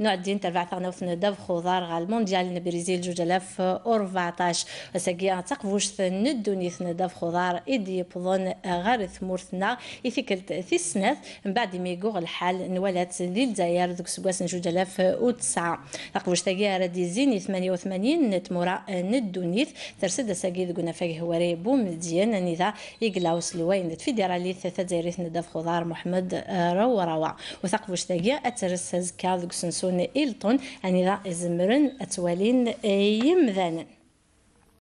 نوع الدين تربع انا وثنا دف خضار غال مونديال نبريزيل جوج الاف وربعتاش ساقي تقفوش ثن الدوني ثنا دف خضار ايدي بظن غير ثمورثنا يفكرت في السنات من بعد ميقوغ الحال نولات للجزائر ذوك سواس جوج الاف وتسعة تقفوش تاقي ردي زيني 88 نتمورا ندونيث ترسد ساقي ذوك نفاق هواري بومديان نذا يقلاوس لوين ديرالي ثلاثة زايريث ندف خضار محمد آه، رو روا وثقفوش تاقي اترس زكا سوني إلتون أني ذا إزمرن أتوالين يمذانا